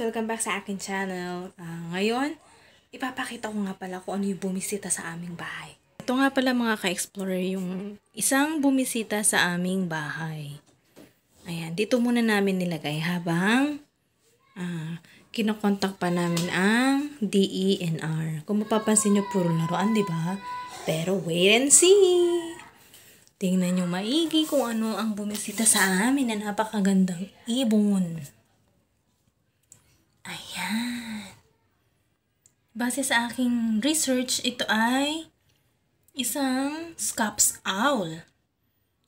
Welcome back sa akin channel. Uh, ngayon, ipapakita ko nga pala kung ano yung bumisita sa aming bahay. Ito nga pala mga ka-explorer, yung isang bumisita sa aming bahay. Ayan, dito muna namin nilagay habang uh, kinokontak pa namin ang DENR. Kung mapapansin nyo, puro laruan, di ba? Pero wait and see! Tingnan nyo maigi kung ano ang bumisita sa amin na napakagandang ibon. Base sa aking research, ito ay isang scops owl.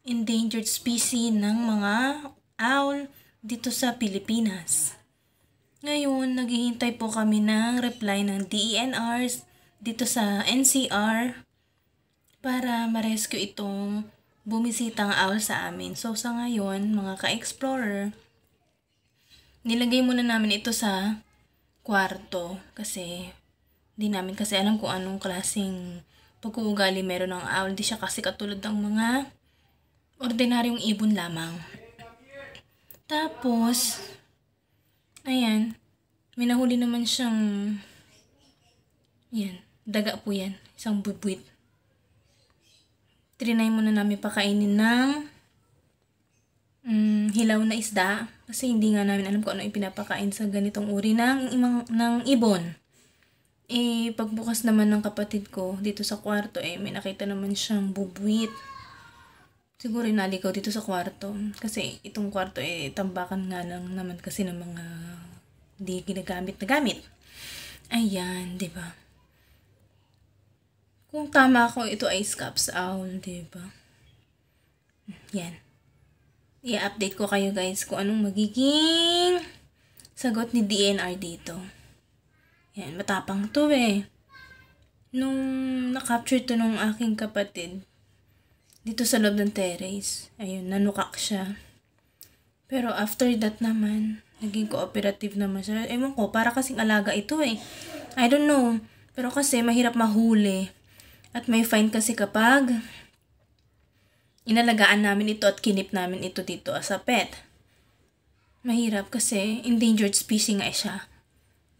Endangered species ng mga owl dito sa Pilipinas. Ngayon, naghihintay po kami ng reply ng DENRs dito sa NCR para ma-rescue itong bumisitang owl sa amin. So sa ngayon, mga ka-explorer, nilagay muna namin ito sa kwarto kasi hindi namin kasi alam kung anong klaseng pagkuugali meron ng owl. Hindi siya kasi katulad ng mga ordinaryong ibon lamang. Tapos, ayan, minahuli naman siyang, ayan, daga po yan, isang bubwit. Trinay muna namin pakainin ng um, hilaw na isda kasi hindi nga namin alam kung ano ipinapakain sa ganitong uri ng, ng, ng ibon. Eh, pagbukas naman ng kapatid ko dito sa kwarto, eh, may nakita naman siyang bubuit. Siguro inaligaw dito sa kwarto. Kasi itong kwarto, eh, tambakan nga lang naman kasi ng mga hindi ginagamit na gamit. Ayan, di ba? Kung tama ako, ito ay scaps owl, di ba? Yan. I-update ko kayo guys kung anong magiging sagot ni DNR dito. Yan, matapang to eh. Nung na-capture to nung aking kapatid, dito sa loob ng terrace, ayun, nanukak siya. Pero after that naman, naging cooperative naman siya. Ewan ko, para kasing alaga ito eh. I don't know. Pero kasi mahirap mahuli. At may fine kasi kapag inalagaan namin ito at kinip namin ito dito as a pet. Mahirap kasi endangered species nga siya.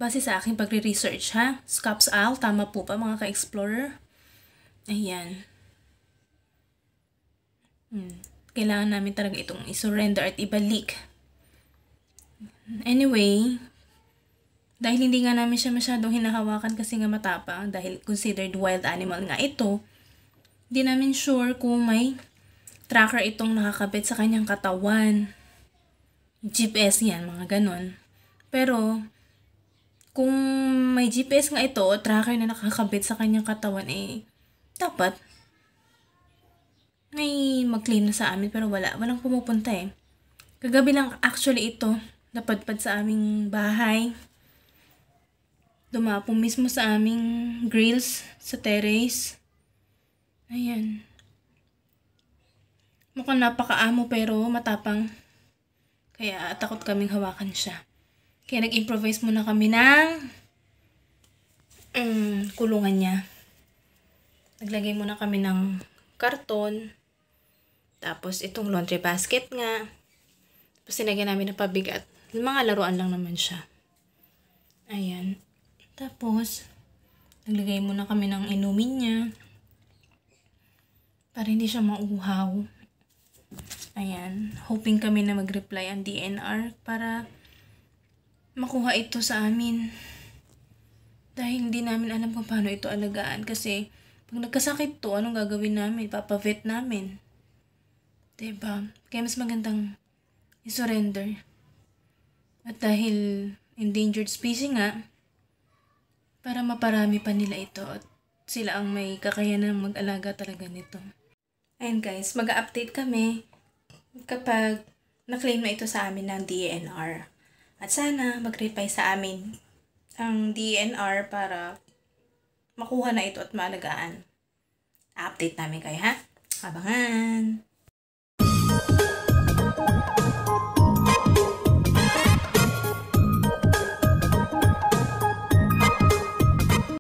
Base sa aking pagre-research, ha? Scops Isle, tama po ba mga ka-explorer? Ayan. Hmm. Kailangan namin talaga itong isurrender at ibalik. Anyway, dahil hindi nga namin siya masyadong hinahawakan kasi nga matapang, dahil considered wild animal nga ito, hindi namin sure kung may tracker itong nakakabit sa kanyang katawan. GPS yan, mga ganon. Pero, kung may GPS nga ito tracker na nakakabit sa kanyang katawan, eh, dapat may mag-claim na sa amin pero wala. Walang pumupunta eh. Kagabi lang actually ito, napadpad sa aming bahay. Dumapo mismo sa aming grills, sa terrace. Ayan. Mukhang napakaamo pero matapang. Kaya takot kaming hawakan siya. Kaya nag-improvise muna kami ng um, kulungan niya. Naglagay muna kami ng karton. Tapos itong laundry basket nga. Tapos sinagyan namin ng pabigat. Mga laruan lang naman siya. Ayan. Tapos, naglagay muna kami ng inumin niya. Para hindi siya mauhaw. Ayan. Hoping kami na mag-reply ang DNR para makuha ito sa amin. Dahil hindi namin alam kung paano ito alagaan kasi pag nagkasakit to, anong gagawin namin? Papavet namin. ba? Diba? Kaya mas magandang isurrender. At dahil endangered species nga, para maparami pa nila ito at sila ang may kakayanang mag-alaga talaga nito. Ayun guys, mag-update kami kapag na-claim na ito sa amin ng DNR. At sana mag-reply sa amin ang DNR para makuha na ito at malagaan. Update namin kayo ha. Abangan!